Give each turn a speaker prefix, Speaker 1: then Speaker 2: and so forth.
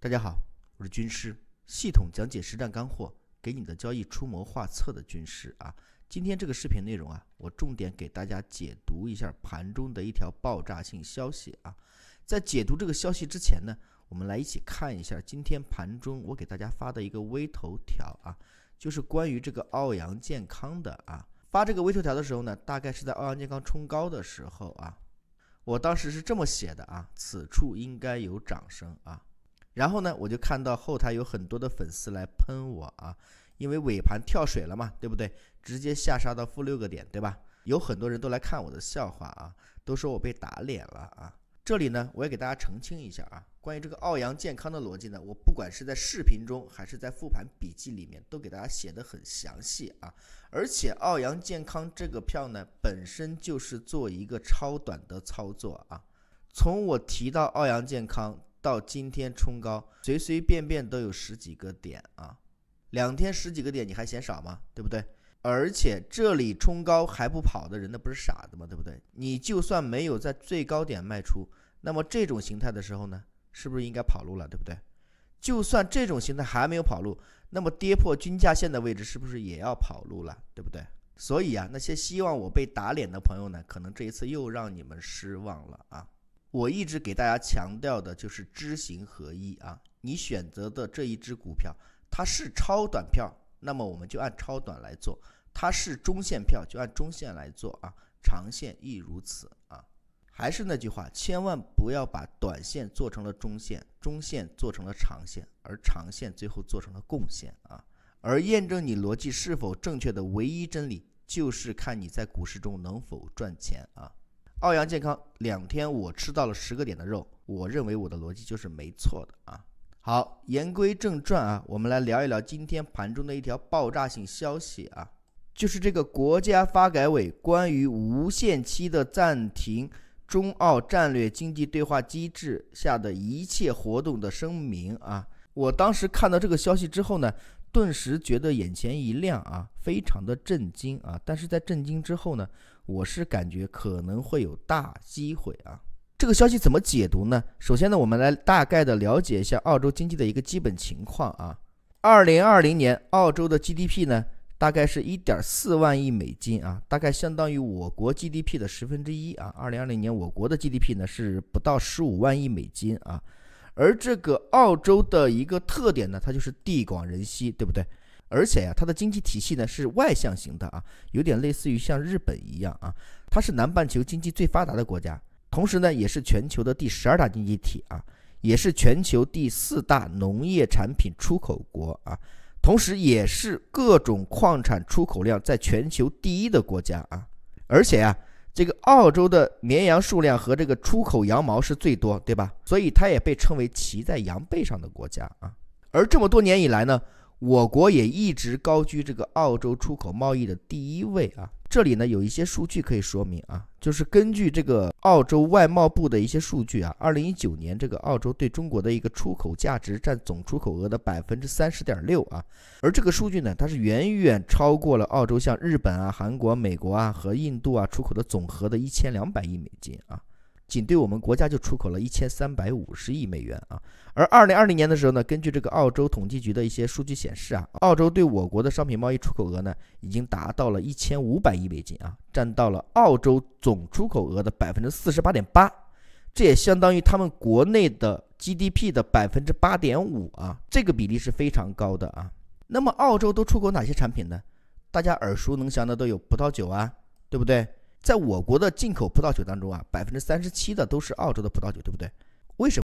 Speaker 1: 大家好，我是军师，系统讲解实战干货，给你的交易出谋划策的军师啊。今天这个视频内容啊，我重点给大家解读一下盘中的一条爆炸性消息啊。在解读这个消息之前呢，我们来一起看一下今天盘中我给大家发的一个微头条啊，就是关于这个奥洋健康的啊。发这个微头条的时候呢，大概是在奥洋健康冲高的时候啊，我当时是这么写的啊：此处应该有掌声啊。然后呢，我就看到后台有很多的粉丝来喷我啊，因为尾盘跳水了嘛，对不对？直接下杀到负六个点，对吧？有很多人都来看我的笑话啊，都说我被打脸了啊。这里呢，我也给大家澄清一下啊，关于这个奥洋健康的逻辑呢，我不管是在视频中还是在复盘笔记里面，都给大家写的很详细啊。而且奥洋健康这个票呢，本身就是做一个超短的操作啊，从我提到奥洋健康。到今天冲高，随随便便都有十几个点啊，两天十几个点你还嫌少吗？对不对？而且这里冲高还不跑的人，那不是傻子吗？对不对？你就算没有在最高点卖出，那么这种形态的时候呢，是不是应该跑路了？对不对？就算这种形态还没有跑路，那么跌破均价线的位置，是不是也要跑路了？对不对？所以啊，那些希望我被打脸的朋友呢，可能这一次又让你们失望了啊。我一直给大家强调的就是知行合一啊！你选择的这一只股票，它是超短票，那么我们就按超短来做；它是中线票，就按中线来做啊。长线亦如此啊。还是那句话，千万不要把短线做成了中线，中线做成了长线，而长线最后做成了贡献啊。而验证你逻辑是否正确的唯一真理，就是看你在股市中能否赚钱啊。奥洋健康两天，我吃到了十个点的肉，我认为我的逻辑就是没错的啊。好，言归正传啊，我们来聊一聊今天盘中的一条爆炸性消息啊，就是这个国家发改委关于无限期的暂停中澳战略经济对话机制下的一切活动的声明啊。我当时看到这个消息之后呢，顿时觉得眼前一亮啊，非常的震惊啊。但是在震惊之后呢，我是感觉可能会有大机会啊。这个消息怎么解读呢？首先呢，我们来大概的了解一下澳洲经济的一个基本情况啊。二零二零年澳洲的 GDP 呢，大概是一点四万亿美金啊，大概相当于我国 GDP 的十分之一啊。二零二零年我国的 GDP 呢是不到十五万亿美金啊。而这个澳洲的一个特点呢，它就是地广人稀，对不对？而且呀，它的经济体系呢是外向型的啊，有点类似于像日本一样啊。它是南半球经济最发达的国家，同时呢也是全球的第十二大经济体啊，也是全球第四大农业产品出口国啊，同时也是各种矿产出口量在全球第一的国家啊。而且呀。这个澳洲的绵羊数量和这个出口羊毛是最多，对吧？所以它也被称为骑在羊背上的国家啊。而这么多年以来呢，我国也一直高居这个澳洲出口贸易的第一位啊。这里呢有一些数据可以说明啊，就是根据这个澳洲外贸部的一些数据啊，二零一九年这个澳洲对中国的一个出口价值占总出口额的百分之三十点六啊，而这个数据呢，它是远远超过了澳洲像日本啊、韩国、美国啊和印度啊出口的总和的一千两百亿美金啊。仅对我们国家就出口了1350亿美元啊！而2020年的时候呢，根据这个澳洲统计局的一些数据显示啊，澳洲对我国的商品贸易出口额呢，已经达到了1500亿美金啊，占到了澳洲总出口额的48.8%，这也相当于他们国内的 GDP 的8.5%啊，这个比例是非常高的啊。那么澳洲都出口哪些产品呢？大家耳熟能详的都有葡萄酒啊，对不对？在我国的进口葡萄酒当中啊，百分之三十七的都是澳洲的葡萄酒，对不对？为什么？